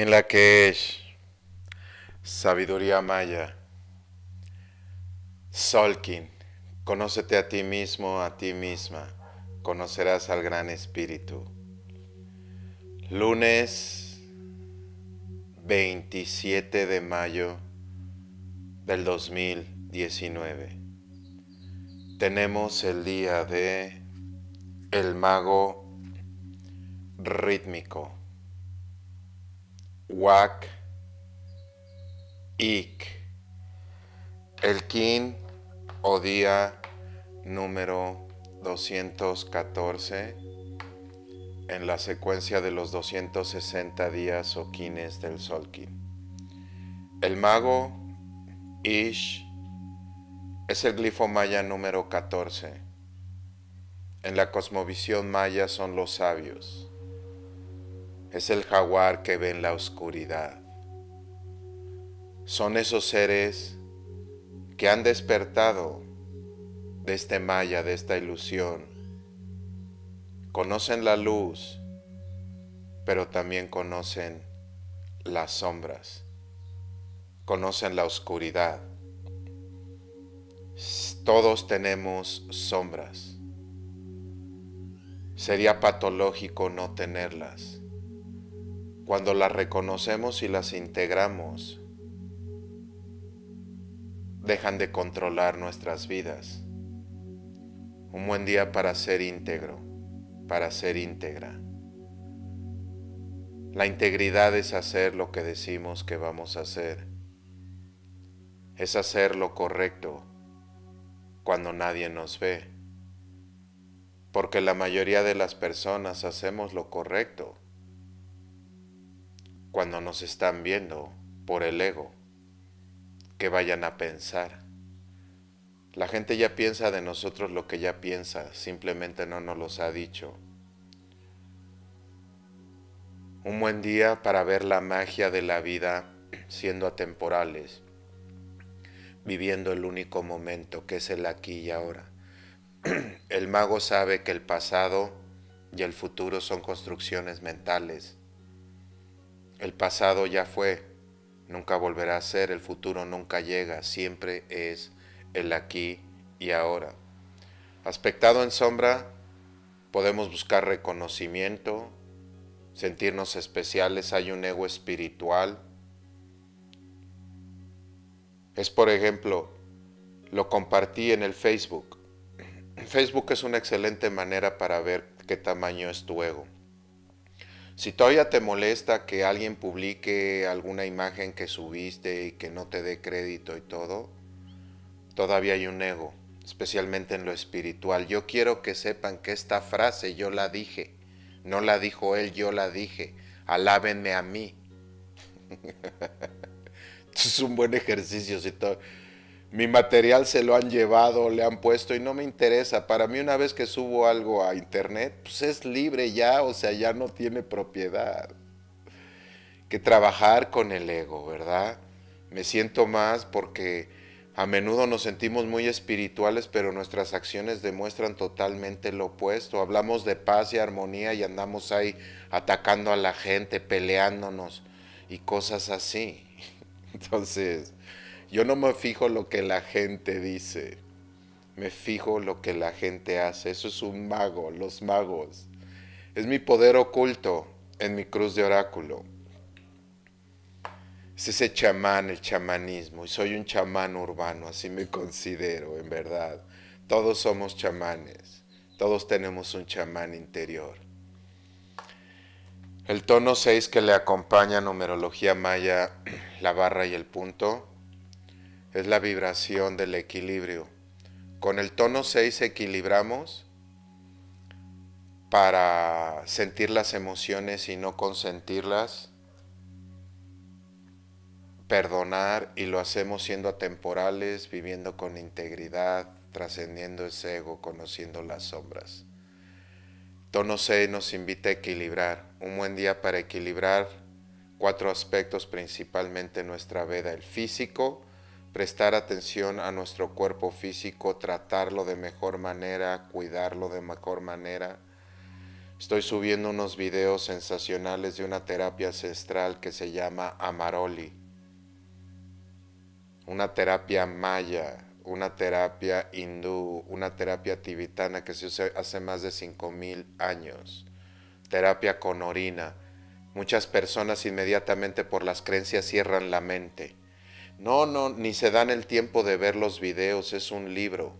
en la que es sabiduría maya, Solkin, conócete a ti mismo, a ti misma, conocerás al Gran Espíritu. Lunes 27 de mayo del 2019. Tenemos el día de El Mago Rítmico. Wak, Ik. El Kin o día número 214 en la secuencia de los 260 días o KINES del Solkin. El mago Ish es el glifo maya número 14. En la cosmovisión maya son los sabios. Es el jaguar que ve en la oscuridad. Son esos seres que han despertado de este maya, de esta ilusión. Conocen la luz, pero también conocen las sombras. Conocen la oscuridad. Todos tenemos sombras. Sería patológico no tenerlas cuando las reconocemos y las integramos, dejan de controlar nuestras vidas. Un buen día para ser íntegro, para ser íntegra. La integridad es hacer lo que decimos que vamos a hacer. Es hacer lo correcto cuando nadie nos ve. Porque la mayoría de las personas hacemos lo correcto cuando nos están viendo por el ego, que vayan a pensar. La gente ya piensa de nosotros lo que ya piensa, simplemente no nos los ha dicho. Un buen día para ver la magia de la vida siendo atemporales, viviendo el único momento que es el aquí y ahora. El mago sabe que el pasado y el futuro son construcciones mentales el pasado ya fue, nunca volverá a ser, el futuro nunca llega, siempre es el aquí y ahora. Aspectado en sombra, podemos buscar reconocimiento, sentirnos especiales, hay un ego espiritual. Es por ejemplo, lo compartí en el Facebook. Facebook es una excelente manera para ver qué tamaño es tu ego. Si todavía te molesta que alguien publique alguna imagen que subiste y que no te dé crédito y todo, todavía hay un ego, especialmente en lo espiritual. Yo quiero que sepan que esta frase yo la dije, no la dijo él, yo la dije. Alábenme a mí. es un buen ejercicio si todo mi material se lo han llevado, le han puesto y no me interesa. Para mí una vez que subo algo a internet, pues es libre ya, o sea, ya no tiene propiedad. Que trabajar con el ego, ¿verdad? Me siento más porque a menudo nos sentimos muy espirituales, pero nuestras acciones demuestran totalmente lo opuesto. Hablamos de paz y armonía y andamos ahí atacando a la gente, peleándonos y cosas así. Entonces, yo no me fijo lo que la gente dice, me fijo lo que la gente hace. Eso es un mago, los magos. Es mi poder oculto en mi cruz de oráculo. Es ese chamán, el chamanismo. Y soy un chamán urbano, así me considero, en verdad. Todos somos chamanes. Todos tenemos un chamán interior. El tono 6 que le acompaña numerología maya, la barra y el punto es la vibración del equilibrio. Con el tono 6 equilibramos para sentir las emociones y no consentirlas, perdonar y lo hacemos siendo atemporales, viviendo con integridad, trascendiendo ese ego, conociendo las sombras. Tono 6 nos invita a equilibrar, un buen día para equilibrar cuatro aspectos, principalmente nuestra vida, el físico, prestar atención a nuestro cuerpo físico, tratarlo de mejor manera, cuidarlo de mejor manera. Estoy subiendo unos videos sensacionales de una terapia ancestral que se llama Amaroli, una terapia maya, una terapia hindú, una terapia tibetana que se usa hace más de 5.000 años, terapia con orina. Muchas personas inmediatamente por las creencias cierran la mente no, no, ni se dan el tiempo de ver los videos, es un libro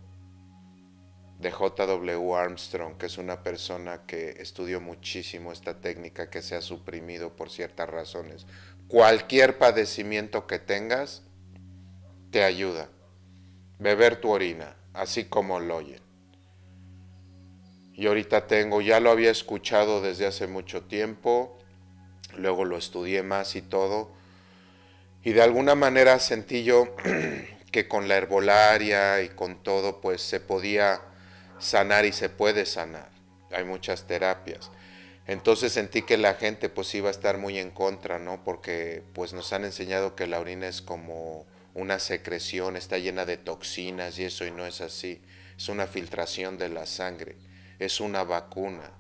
de JW Armstrong, que es una persona que estudió muchísimo esta técnica que se ha suprimido por ciertas razones. Cualquier padecimiento que tengas te ayuda. Beber tu orina, así como lo oyen. Y ahorita tengo, ya lo había escuchado desde hace mucho tiempo, luego lo estudié más y todo y de alguna manera sentí yo que con la herbolaria y con todo, pues se podía sanar y se puede sanar. Hay muchas terapias. Entonces sentí que la gente pues iba a estar muy en contra, ¿no? Porque pues nos han enseñado que la orina es como una secreción, está llena de toxinas y eso y no es así. Es una filtración de la sangre, es una vacuna,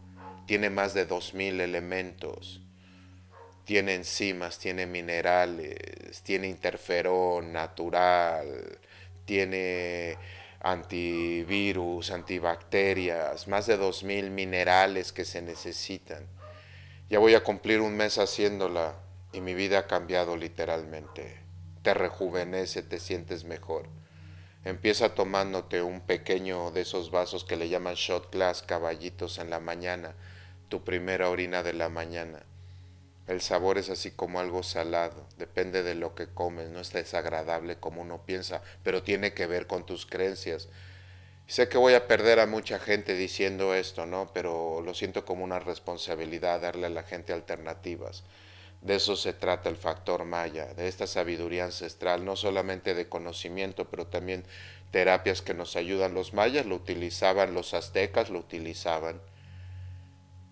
tiene más de 2.000 elementos tiene enzimas, tiene minerales, tiene interferón natural, tiene antivirus, antibacterias, más de 2.000 minerales que se necesitan. Ya voy a cumplir un mes haciéndola y mi vida ha cambiado literalmente. Te rejuvenece, te sientes mejor. Empieza tomándote un pequeño de esos vasos que le llaman shot glass caballitos en la mañana, tu primera orina de la mañana. El sabor es así como algo salado, depende de lo que comes, no es desagradable como uno piensa, pero tiene que ver con tus creencias. Sé que voy a perder a mucha gente diciendo esto, ¿no? Pero lo siento como una responsabilidad darle a la gente alternativas. De eso se trata el factor maya, de esta sabiduría ancestral, no solamente de conocimiento, pero también terapias que nos ayudan. Los mayas lo utilizaban, los aztecas lo utilizaban.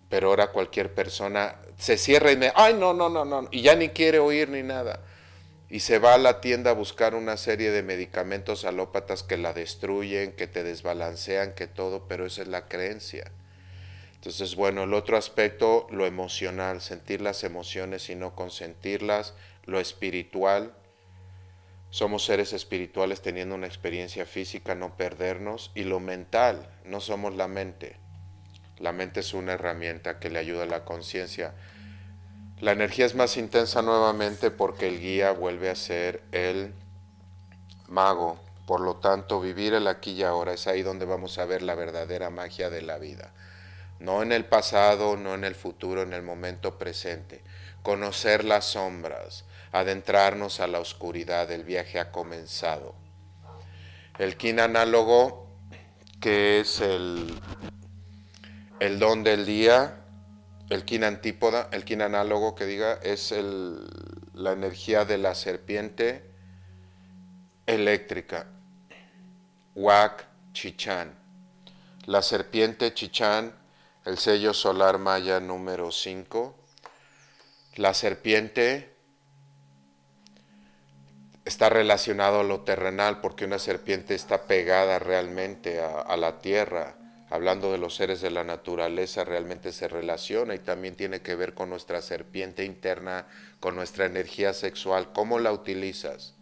Pero ahora cualquier persona se cierra y me, ay, no, no, no, no, y ya ni quiere oír ni nada. Y se va a la tienda a buscar una serie de medicamentos alópatas que la destruyen, que te desbalancean, que todo, pero esa es la creencia. Entonces, bueno, el otro aspecto, lo emocional, sentir las emociones y no consentirlas, lo espiritual. Somos seres espirituales teniendo una experiencia física, no perdernos, y lo mental, no somos la mente. La mente es una herramienta que le ayuda a la conciencia. La energía es más intensa nuevamente porque el guía vuelve a ser el mago. Por lo tanto, vivir el aquí y ahora es ahí donde vamos a ver la verdadera magia de la vida. No en el pasado, no en el futuro, en el momento presente. Conocer las sombras, adentrarnos a la oscuridad, el viaje ha comenzado. El kin análogo, que es el el don del día, el kin antípoda, el kin análogo que diga, es la energía de la serpiente eléctrica. Wak Chichán. La serpiente Chichán, el sello solar maya número 5. La serpiente está relacionado a lo terrenal porque una serpiente está pegada realmente a la tierra hablando de los seres de la naturaleza, realmente se relaciona y también tiene que ver con nuestra serpiente interna, con nuestra energía sexual, cómo la utilizas,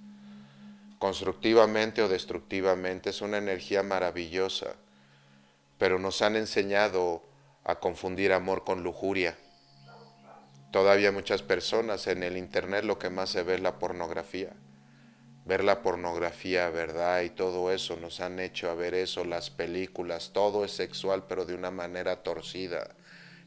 constructivamente o destructivamente, es una energía maravillosa, pero nos han enseñado a confundir amor con lujuria. Todavía muchas personas en el Internet lo que más se ve es la pornografía ver la pornografía, ¿verdad? Y todo eso, nos han hecho a ver eso, las películas, todo es sexual, pero de una manera torcida.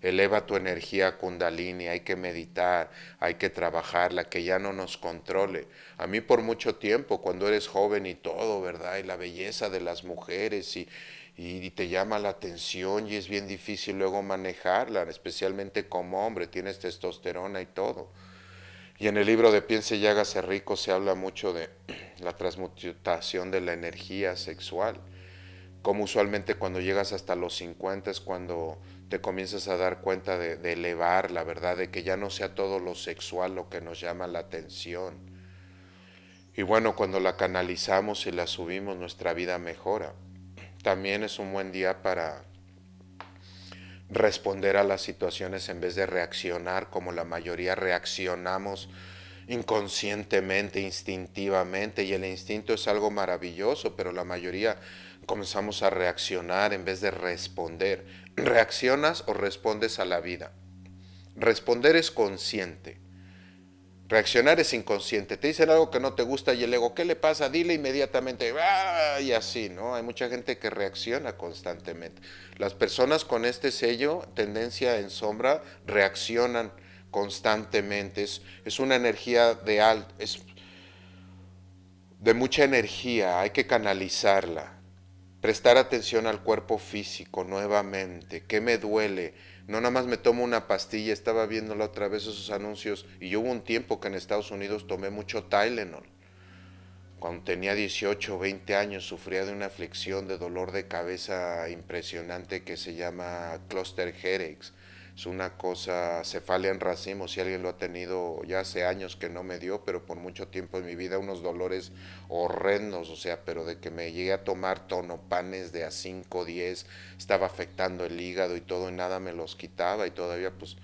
Eleva tu energía kundalini, hay que meditar, hay que trabajarla, que ya no nos controle. A mí por mucho tiempo, cuando eres joven y todo, ¿verdad? Y la belleza de las mujeres y, y, te llama la atención y es bien difícil luego manejarla, especialmente como hombre, tienes testosterona y todo. Y en el libro de Piense y hágase rico se habla mucho de la transmutación de la energía sexual, como usualmente cuando llegas hasta los 50 es cuando te comienzas a dar cuenta de, de elevar la verdad, de que ya no sea todo lo sexual lo que nos llama la atención. Y bueno, cuando la canalizamos y la subimos, nuestra vida mejora. También es un buen día para responder a las situaciones en vez de reaccionar como la mayoría reaccionamos inconscientemente, instintivamente, y el instinto es algo maravilloso, pero la mayoría comenzamos a reaccionar en vez de responder. ¿Reaccionas o respondes a la vida? Responder es consciente. Reaccionar es inconsciente. Te dicen algo que no te gusta y el ego, ¿qué le pasa? Dile inmediatamente, ah", y así, ¿no? Hay mucha gente que reacciona constantemente. Las personas con este sello, tendencia en sombra, reaccionan constantemente. Es, es una energía de alto, es de mucha energía, hay que canalizarla. Prestar atención al cuerpo físico nuevamente. ¿Qué me duele? No nada más me tomo una pastilla, estaba viéndolo otra vez esos anuncios y hubo un tiempo que en Estados Unidos tomé mucho Tylenol. Cuando tenía 18 o 20 años sufría de una aflicción de dolor de cabeza impresionante que se llama cluster headaches es una cosa, cefalia en racimo, si alguien lo ha tenido ya hace años que no me dio, pero por mucho tiempo en mi vida unos dolores horrendos, o sea, pero de que me llegué a tomar tonopanes de a 5, 10, estaba afectando el hígado y todo, y nada me los quitaba y todavía pues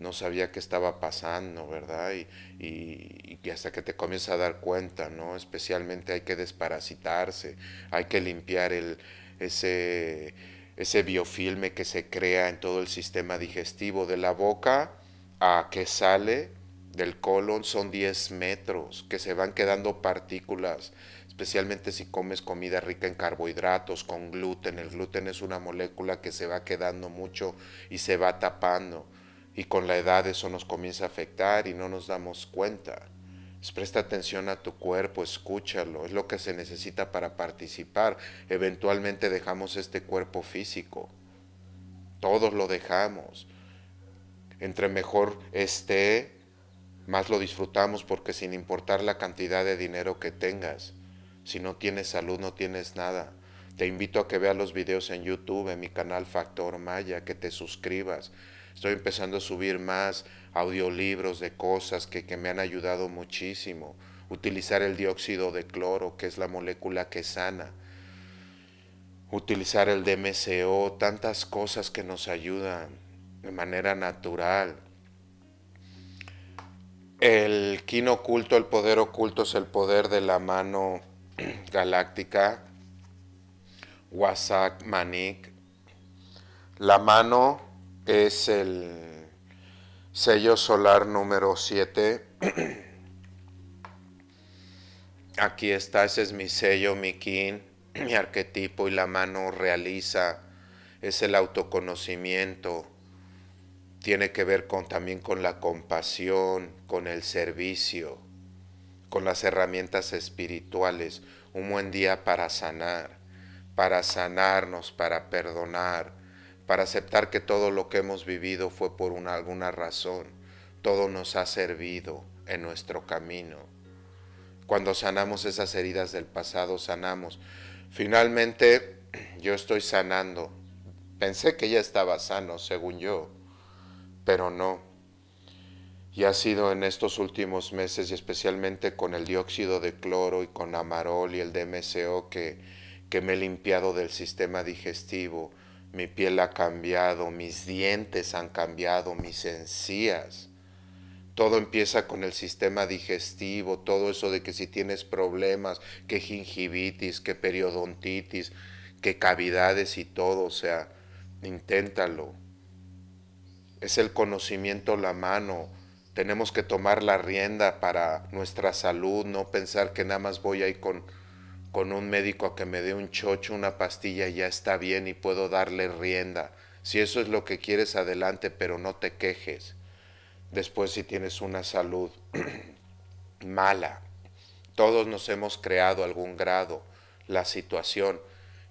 no sabía qué estaba pasando, ¿verdad? Y, y, hasta que te comienzas a dar cuenta, ¿no? Especialmente hay que desparasitarse, hay que limpiar el, ese ese biofilme que se crea en todo el sistema digestivo de la boca a que sale del colon son 10 metros, que se van quedando partículas, especialmente si comes comida rica en carbohidratos, con gluten. El gluten es una molécula que se va quedando mucho y se va tapando. Y con la edad eso nos comienza a afectar y no nos damos cuenta. Pues presta atención a tu cuerpo, escúchalo, es lo que se necesita para participar. Eventualmente dejamos este cuerpo físico. Todos lo dejamos. Entre mejor esté, más lo disfrutamos porque sin importar la cantidad de dinero que tengas, si no tienes salud no tienes nada. Te invito a que veas los videos en YouTube, en mi canal Factor Maya, que te suscribas, Estoy empezando a subir más audiolibros de cosas que, me han ayudado muchísimo. Utilizar el dióxido de cloro, que es la molécula que sana. Utilizar el DMCO, tantas cosas que nos ayudan de manera natural. El quino oculto, el poder oculto es el poder de la mano galáctica, Wasak Manik. La mano es el sello solar número 7. Aquí está, ese es mi sello, mi kin, mi arquetipo y la mano realiza. Es el autoconocimiento. Tiene que ver con, también con la compasión, con el servicio, con las herramientas espirituales. Un buen día para sanar, para sanarnos, para perdonar, para aceptar que todo lo que hemos vivido fue por una, alguna razón, todo nos ha servido en nuestro camino. Cuando sanamos esas heridas del pasado, sanamos. Finalmente, yo estoy sanando. Pensé que ya estaba sano, según yo, pero no. Y ha sido en estos últimos meses, y especialmente con el dióxido de cloro y con amarol y el DMSO, que, que me he limpiado del sistema digestivo mi piel ha cambiado, mis dientes han cambiado, mis encías. Todo empieza con el sistema digestivo, todo eso de que si tienes problemas, que gingivitis, que periodontitis, que cavidades y todo, o sea, inténtalo. Es el conocimiento la mano. Tenemos que tomar la rienda para nuestra salud, no pensar que nada más voy ahí con con un médico a que me dé un chocho, una pastilla, ya está bien y puedo darle rienda. Si eso es lo que quieres, adelante, pero no te quejes. Después si tienes una salud mala, todos nos hemos creado algún grado la situación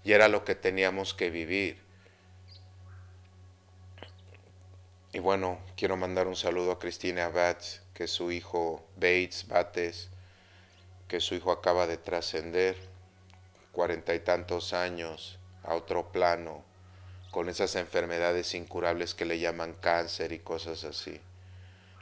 y era lo que teníamos que vivir. Y bueno, quiero mandar un saludo a Cristina Bates, que su hijo Bates, Bates, que su hijo acaba de trascender cuarenta y tantos años a otro plano, con esas enfermedades incurables que le llaman cáncer y cosas así.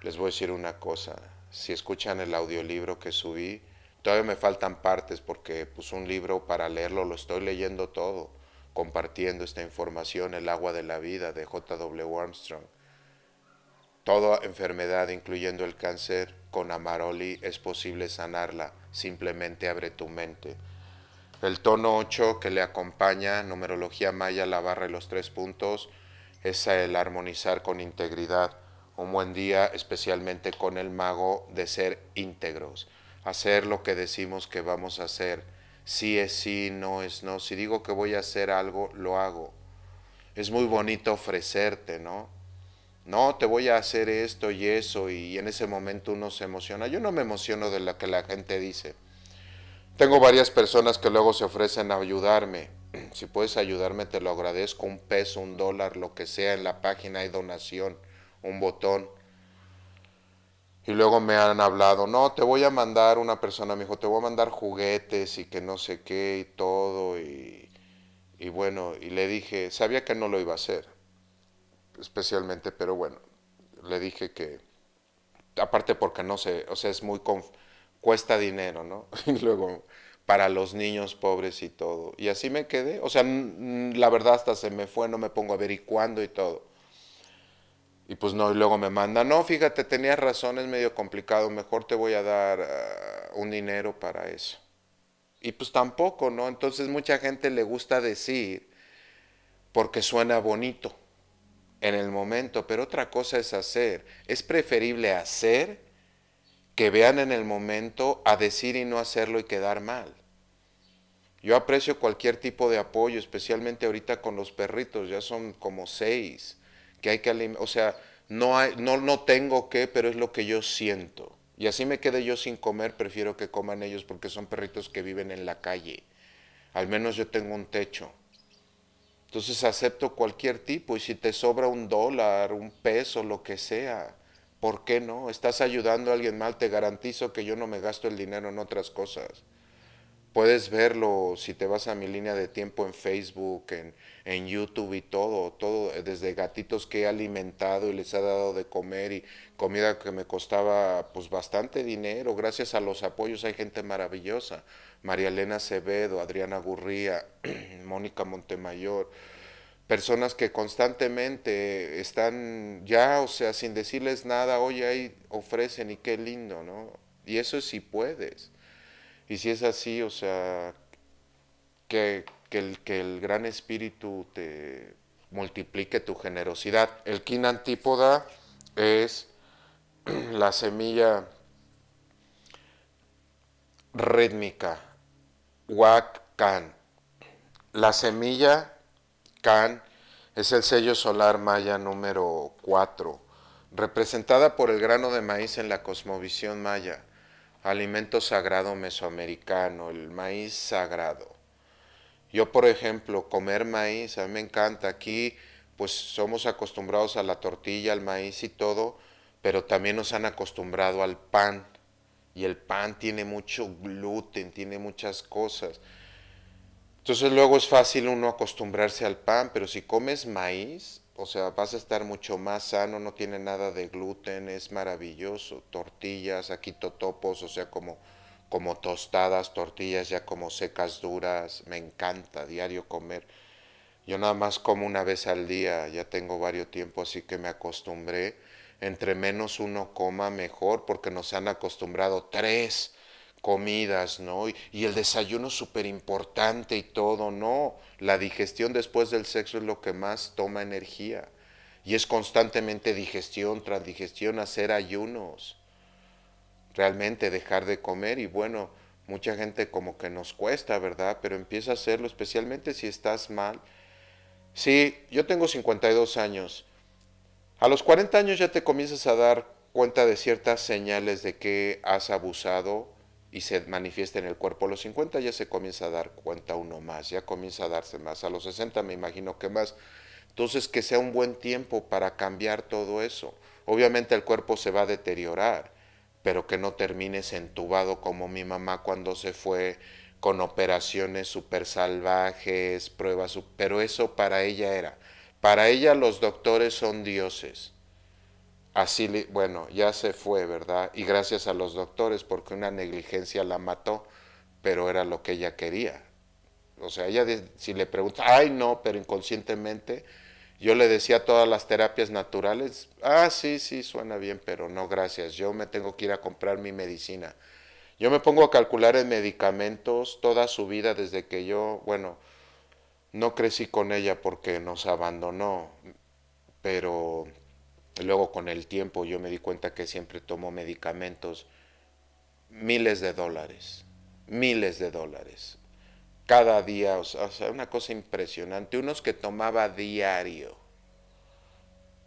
Les voy a decir una cosa, si escuchan el audiolibro que subí, todavía me faltan partes porque puse un libro para leerlo lo estoy leyendo todo, compartiendo esta información, El agua de la vida de J.W. Armstrong. Toda enfermedad, incluyendo el cáncer, con Amaroli es posible sanarla. Simplemente abre tu mente. El tono 8 que le acompaña, numerología maya, la barra y los tres puntos, es el armonizar con integridad. Un buen día, especialmente con el mago, de ser íntegros. Hacer lo que decimos que vamos a hacer. Si es sí, no es no. Si digo que voy a hacer algo, lo hago. Es muy bonito ofrecerte, ¿no? no, te voy a hacer esto y eso, y en ese momento uno se emociona. Yo no me emociono de lo que la gente dice. Tengo varias personas que luego se ofrecen a ayudarme. Si puedes ayudarme, te lo agradezco. Un peso, un dólar, lo que sea. En la página hay donación, un botón. Y luego me han hablado, no, te voy a mandar una persona, me dijo, te voy a mandar juguetes y que no sé qué y todo. Y, y bueno, y le dije, sabía que no lo iba a hacer, especialmente, pero bueno, le dije que, aparte porque no sé, o sea, es muy... con cuesta dinero, ¿no? Y luego para los niños pobres y todo. Y así me quedé. O sea, la verdad hasta se me fue, no me pongo a ver y cuándo y todo. Y pues no, y luego me manda, no, fíjate, tenías razón, medio complicado, mejor te voy a dar ah, un dinero para eso. Y pues tampoco, ¿no? Entonces mucha gente le gusta decir porque suena bonito en el momento, pero otra cosa es hacer. Es preferible hacer que vean en el momento a decir y no hacerlo y quedar mal. Yo aprecio cualquier tipo de apoyo, especialmente ahorita con los perritos, ya son como seis, que hay que o sea, no, no, no tengo qué, pero es lo que yo siento. Y así me quede yo sin comer, prefiero que coman ellos porque son perritos que viven en la calle. Al menos yo tengo un techo. Entonces acepto cualquier tipo y si te sobra un dólar, un peso, lo que sea, ¿Por qué no? Estás ayudando a alguien mal, te garantizo que yo no me gasto el dinero en otras cosas. Puedes verlo si te vas a mi línea de tiempo en Facebook, en, en YouTube y todo, todo, eh, desde gatitos que he alimentado y les he dado de comer y comida que me costaba pues bastante dinero. Gracias a los apoyos hay gente maravillosa. María Elena Acevedo, Adriana Gurría, Mónica Montemayor, personas que constantemente están ya, o sea, sin decirles nada, oye, ahí ofrecen y qué lindo, ¿no? Y eso es si puedes. Y si es así, o sea, que, el, que el gran espíritu te multiplique tu generosidad. El kin antípoda es la semilla rítmica, wak kan, la semilla Can es el sello solar maya número 4, representada por el grano de maíz en la cosmovisión maya, alimento sagrado mesoamericano, el maíz sagrado. Yo, por ejemplo, comer maíz, a mí me encanta. Aquí, pues somos acostumbrados a la tortilla, al maíz y todo, pero también nos han acostumbrado al pan. Y el pan tiene mucho gluten, tiene muchas cosas. Entonces luego es fácil uno acostumbrarse al pan, pero si comes maíz, o sea, vas a estar mucho más sano, no tiene nada de gluten, es maravilloso. Tortillas, aquí totopos, o sea, como, como tostadas, tortillas ya como secas duras, me encanta diario comer. Yo nada más como una vez al día, ya tengo varios tiempo, así que me acostumbré. Entre menos uno coma, mejor, porque nos han acostumbrado tres comidas, ¿no? Y, el desayuno súper importante y todo, no. La digestión después del sexo es lo que más toma energía. Y es constantemente digestión, tras digestión, hacer ayunos. Realmente dejar de comer y bueno, mucha gente como que nos cuesta, ¿verdad? Pero empieza a hacerlo, especialmente si estás mal. Sí, yo tengo 52 años. A los 40 años ya te comienzas a dar cuenta de ciertas señales de que has abusado y se manifiesta en el cuerpo. A los 50 ya se comienza a dar cuenta uno más, ya comienza a darse más. A los 60 me imagino que más. Entonces que sea un buen tiempo para cambiar todo eso. Obviamente el cuerpo se va a deteriorar, pero que no termines entubado como mi mamá cuando se fue con operaciones súper salvajes, pruebas, pero eso para ella era. Para ella los doctores son dioses Así, le, bueno, ya se fue, ¿verdad? Y gracias a los doctores, porque una negligencia la mató, pero era lo que ella quería. O sea, ella si le pregunta, ay no, pero inconscientemente, yo le decía todas las terapias naturales, ah, sí, sí, suena bien, pero no, gracias, yo me tengo que ir a comprar mi medicina. Yo me pongo a calcular en medicamentos toda su vida desde que yo, bueno, no crecí con ella porque nos abandonó, pero Luego con el tiempo yo me di cuenta que siempre tomo medicamentos miles de dólares, miles de dólares. Cada día, o sea, una cosa impresionante. Unos que tomaba diario,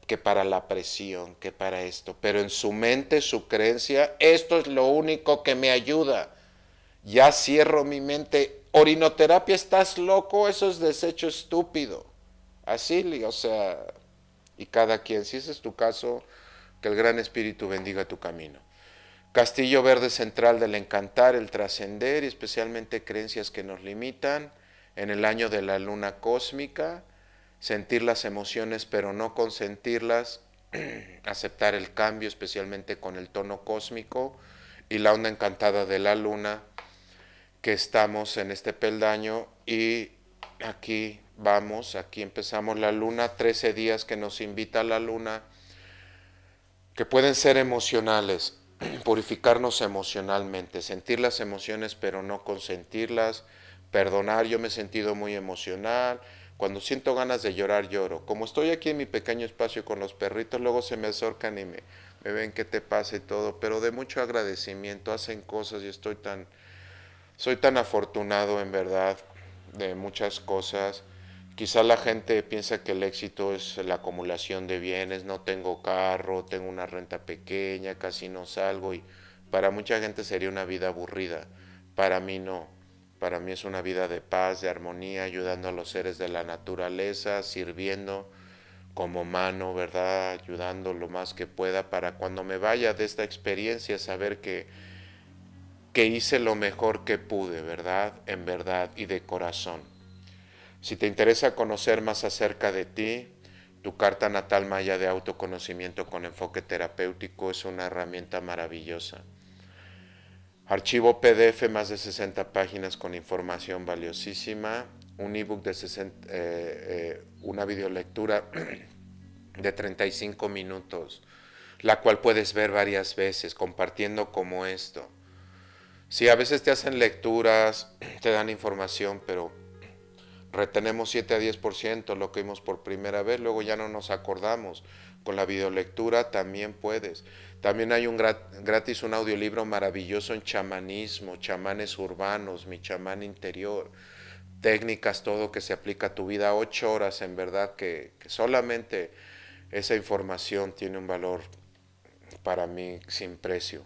que para la presión, que para esto. Pero en su mente, su creencia, esto es lo único que me ayuda. Ya cierro mi mente. Orinoterapia, estás loco, eso es desecho estúpido. Así, o sea, y cada quien, si ese es tu caso, que el gran espíritu bendiga tu camino. Castillo verde central del encantar, el trascender y especialmente creencias que nos limitan en el año de la luna cósmica, sentir las emociones pero no consentirlas, aceptar el cambio especialmente con el tono cósmico y la onda encantada de la luna que estamos en este peldaño y aquí vamos, aquí empezamos la luna, 13 días que nos invita la luna, que pueden ser emocionales, purificarnos emocionalmente, sentir las emociones pero no consentirlas, perdonar, yo me he sentido muy emocional, cuando siento ganas de llorar lloro, como estoy aquí en mi pequeño espacio con los perritos, luego se me acercan y me, me ven que te pasa y todo, pero de mucho agradecimiento, hacen cosas y estoy tan, soy tan afortunado en verdad de muchas cosas Quizá la gente piensa que el éxito es la acumulación de bienes, no tengo carro, tengo una renta pequeña, casi no salgo y para mucha gente sería una vida aburrida. Para mí no. Para mí es una vida de paz, de armonía, ayudando a los seres de la naturaleza, sirviendo como mano, ¿verdad? Ayudando lo más que pueda para cuando me vaya de esta experiencia saber que, que hice lo mejor que pude, ¿verdad? En verdad y de corazón. Si te interesa conocer más acerca de ti, tu carta natal maya de autoconocimiento con enfoque terapéutico es una herramienta maravillosa. Archivo PDF, más de 60 páginas con información valiosísima. Un ebook de 60, eh, eh, una videolectura de 35 minutos, la cual puedes ver varias veces, compartiendo como esto. Si sí, a veces te hacen lecturas, te dan información, pero retenemos 7 a 10% lo que vimos por primera vez, luego ya no nos acordamos. Con la videolectura también puedes. También hay un gratis un audiolibro maravilloso en chamanismo, chamanes urbanos, mi chamán interior, técnicas, todo que se aplica a tu vida, ocho horas en verdad que solamente esa información tiene un valor para mí sin precio.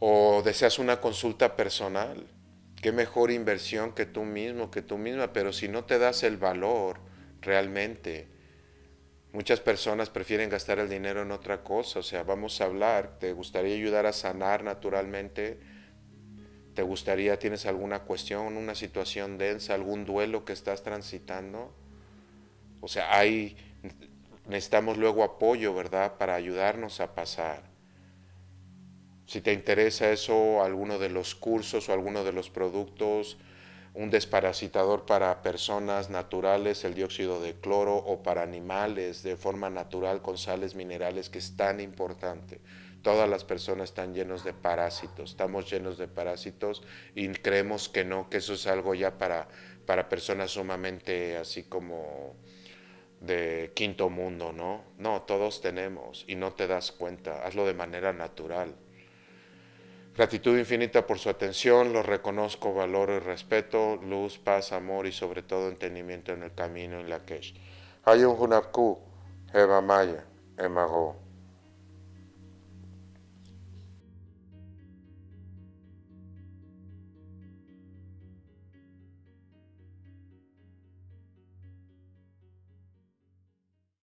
O deseas una consulta personal, qué mejor inversión que tú mismo, que tú misma, pero si no te das el valor realmente, muchas personas prefieren gastar el dinero en otra cosa, o sea, vamos a hablar, ¿te gustaría ayudar a sanar naturalmente? ¿Te gustaría, tienes alguna cuestión, una situación densa, algún duelo que estás transitando? O sea, hay, necesitamos luego apoyo, ¿verdad?, para ayudarnos a pasar. Si te interesa eso, alguno de los cursos o alguno de los productos, un desparasitador para personas naturales, el dióxido de cloro o para animales de forma natural con sales minerales que es tan importante. Todas las personas están llenos de parásitos, estamos llenos de parásitos y creemos que no, que eso es algo ya para, para personas sumamente así como de quinto mundo, ¿no? No, todos tenemos y no te das cuenta, hazlo de manera natural. Gratitud infinita por su atención, los reconozco, valor y respeto, luz, paz, amor y sobre todo entendimiento en el camino en la que Hayun Hunapku, Eva Maya, Emago.